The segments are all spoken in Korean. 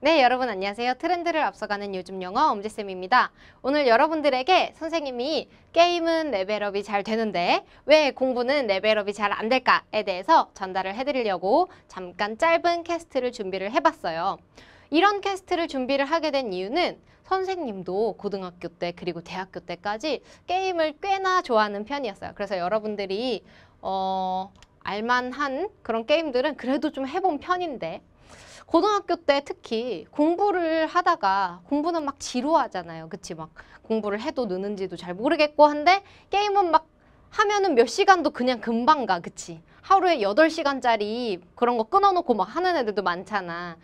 네, 여러분 안녕하세요. 트렌드를 앞서가는 요즘 영어 엄지쌤입니다. 오늘 여러분들에게 선생님이 게임은 레벨업이 잘 되는데 왜 공부는 레벨업이 잘 안 될까에 대해서 전달을 해드리려고 잠깐 짧은 캐스트를 준비를 해봤어요. 이런 캐스트를 준비를 하게 된 이유는 선생님도 고등학교 때 그리고 대학교 때까지 게임을 꽤나 좋아하는 편이었어요. 그래서 여러분들이 어... 알만한 그런 게임들은 그래도 좀 해본 편인데 고등학교 때 특히 공부를 하다가 공부는 막 지루하잖아요. 그치? 막 공부를 해도 느는지도 잘 모르겠고 한데 게임은 막 하면은 몇 시간도 그냥 금방 가. 그치? 하루에 여덟 시간짜리 그런 거 끊어놓고 막 하는 애들도 많잖아.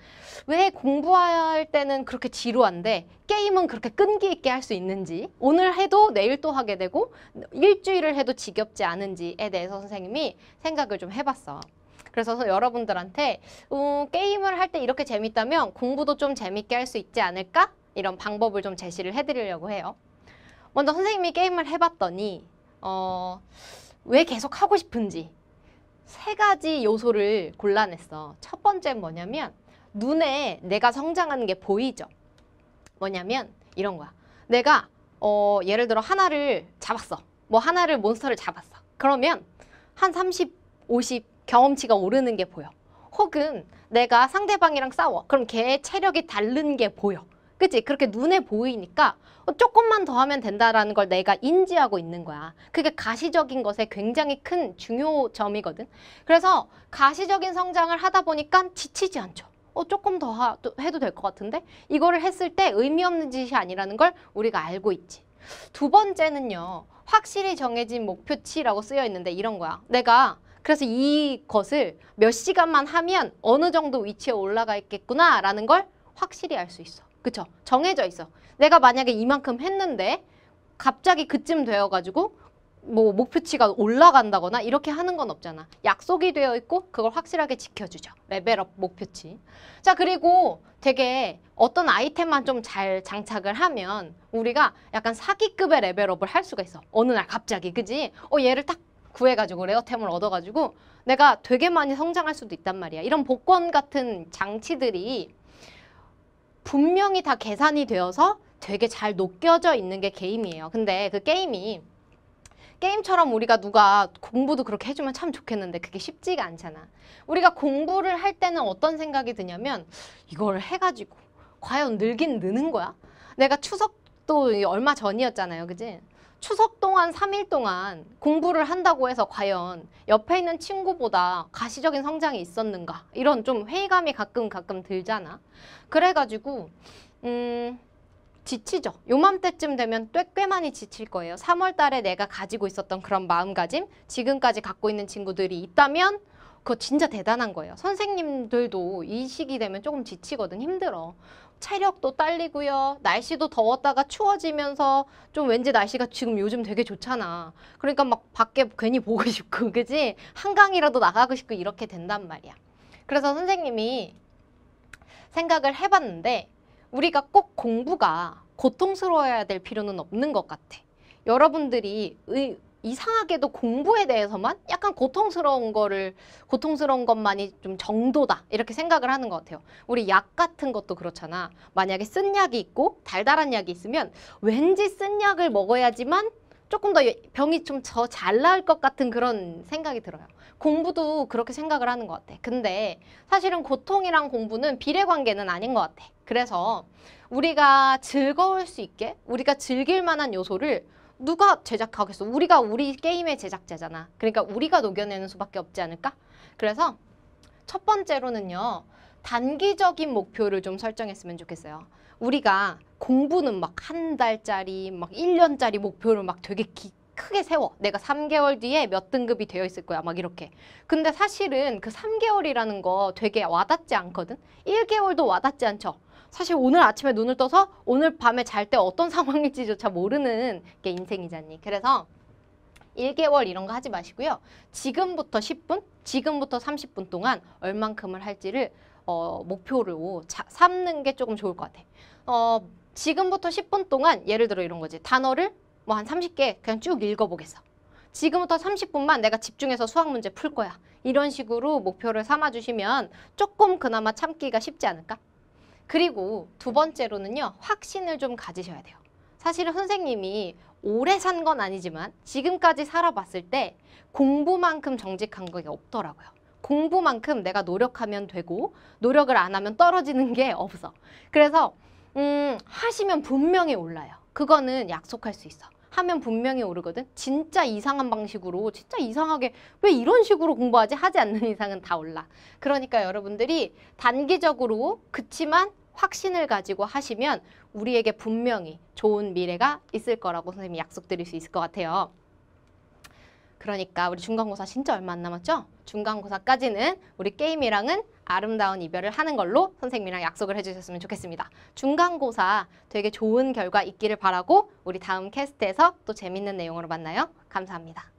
왜 공부할 때는 그렇게 지루한데 게임은 그렇게 끈기 있게 할 수 있는지 오늘 해도 내일 또 하게 되고 일주일을 해도 지겹지 않은지에 대해서 선생님이 생각을 좀 해봤어. 그래서 여러분들한테 음, 게임을 할 때 이렇게 재밌다면 공부도 좀 재밌게 할 수 있지 않을까? 이런 방법을 좀 제시를 해드리려고 해요. 먼저 선생님이 게임을 해봤더니 어, 왜 계속 하고 싶은지 세 가지 요소를 골라냈어. 첫 번째는 뭐냐면 눈에 내가 성장하는 게 보이죠. 뭐냐면 이런 거야. 내가 어, 예를 들어 하나를 잡았어. 뭐 하나를 몬스터를 잡았어. 그러면 한 30, 50, 경험치가 오르는 게 보여. 혹은 내가 상대방이랑 싸워. 그럼 걔의 체력이 다른 게 보여. 그치? 그렇게 눈에 보이니까 어, 조금만 더 하면 된다라는 걸 내가 인지하고 있는 거야. 그게 가시적인 것에 굉장히 큰 중요점이거든. 그래서 가시적인 성장을 하다 보니까 지치지 않죠. 어, 조금 더 하, 해도 될 것 같은데? 이거를 했을 때 의미 없는 짓이 아니라는 걸 우리가 알고 있지. 두 번째는요. 확실히 정해진 목표치라고 쓰여 있는데 이런 거야. 내가 그래서 이것을 몇 시간만 하면 어느 정도 위치에 올라가 있겠구나라는 걸 확실히 알 수 있어. 그쵸? 정해져 있어. 내가 만약에 이만큼 했는데 갑자기 그쯤 되어가지고 뭐 목표치가 올라간다거나 이렇게 하는 건 없잖아. 약속이 되어 있고 그걸 확실하게 지켜주죠. 레벨업 목표치. 자 그리고 되게 어떤 아이템만 좀 잘 장착을 하면 우리가 약간 사기급의 레벨업을 할 수가 있어. 어느 날 갑자기 그지? 어 얘를 딱 구해가지고 레어템을 얻어가지고 내가 되게 많이 성장할 수도 있단 말이야. 이런 복권 같은 장치들이 분명히 다 계산이 되어서 되게 잘 녹여져 있는 게 게임이에요. 근데 그 게임이 게임처럼 우리가 누가 공부도 그렇게 해주면 참 좋겠는데 그게 쉽지가 않잖아. 우리가 공부를 할 때는 어떤 생각이 드냐면 이걸 해가지고 과연 늘긴 느는 거야? 내가 추석도 얼마 전이었잖아요. 그지? 추석 동안 3일 동안 공부를 한다고 해서 과연 옆에 있는 친구보다 가시적인 성장이 있었는가 이런 좀 회의감이 가끔 가끔 들잖아 그래가지고 음 지치죠 요맘때쯤 되면 꽤, 꽤 많이 지칠 거예요 3월 달에 내가 가지고 있었던 그런 마음가짐 지금까지 갖고 있는 친구들이 있다면 그거 진짜 대단한 거예요 선생님들도 이 시기 되면 조금 지치거든 힘들어 체력도 딸리고요. 날씨도 더웠다가 추워지면서 좀 왠지 날씨가 지금 요즘 되게 좋잖아. 그러니까 막 밖에 괜히 보고 싶고 그지? 한강이라도 나가고 싶고 이렇게 된단 말이야. 그래서 선생님이 생각을 해봤는데 우리가 꼭 공부가 고통스러워야 될 필요는 없는 것 같아. 여러분들이 의, 이상하게도 공부에 대해서만 약간 고통스러운 거를 고통스러운 것만이 좀 정도다 이렇게 생각을 하는 것 같아요. 우리 약 같은 것도 그렇잖아. 만약에 쓴 약이 있고 달달한 약이 있으면 왠지 쓴 약을 먹어야지만 조금 더 병이 좀 더 잘 나을 것 같은 그런 생각이 들어요. 공부도 그렇게 생각을 하는 것 같아. 근데 사실은 고통이랑 공부는 비례관계는 아닌 것 같아. 그래서 우리가 즐거울 수 있게 우리가 즐길 만한 요소를 누가 제작하겠어? 우리가 우리 게임의 제작자잖아. 그러니까 우리가 녹여내는 수밖에 없지 않을까? 그래서 첫 번째로는요. 단기적인 목표를 좀 설정했으면 좋겠어요. 우리가 공부는 막 한 달짜리, 막 일년짜리 목표를 막 되게 기, 크게 세워. 내가 삼개월 뒤에 몇 등급이 되어 있을 거야. 막 이렇게. 근데 사실은 그 삼개월이라는거 되게 와닿지 않거든? 일개월도 와닿지 않죠? 사실 오늘 아침에 눈을 떠서 오늘 밤에 잘 때 어떤 상황일지조차 모르는 게 인생이잖니. 그래서 1개월 이런 거 하지 마시고요. 지금부터 10분, 지금부터 30분 동안 얼만큼을 할지를 어, 목표로 자, 삼는 게 조금 좋을 것 같아. 어, 지금부터 10분 동안 예를 들어 이런 거지. 단어를 뭐 한 30개 그냥 쭉 읽어보겠어. 지금부터 30분만 내가 집중해서 수학 문제 풀 거야. 이런 식으로 목표를 삼아주시면 조금 그나마 참기가 쉽지 않을까? 그리고 두 번째로는요. 확신을 좀 가지셔야 돼요. 사실은 선생님이 오래 산 건 아니지만 지금까지 살아봤을 때 공부만큼 정직한 게 없더라고요. 공부만큼 내가 노력하면 되고 노력을 안 하면 떨어지는 게 없어. 그래서 음, 하시면 분명히 올라요. 그거는 약속할 수 있어. 하면 분명히 오르거든. 진짜 이상한 방식으로 진짜 이상하게 왜 이런 식으로 공부하지 하지 않는 이상은 다 올라. 그러니까 여러분들이 단기적으로 그치만 확신을 가지고 하시면 우리에게 분명히 좋은 미래가 있을 거라고 선생님이 약속드릴 수 있을 것 같아요. 그러니까 우리 중간고사 진짜 얼마 안 남았죠? 중간고사까지는 우리 게임이랑은 아름다운 이별을 하는 걸로 선생님이랑 약속을 해주셨으면 좋겠습니다. 중간고사 되게 좋은 결과 있기를 바라고 우리 다음 캐스트에서 또 재밌는 내용으로 만나요. 감사합니다.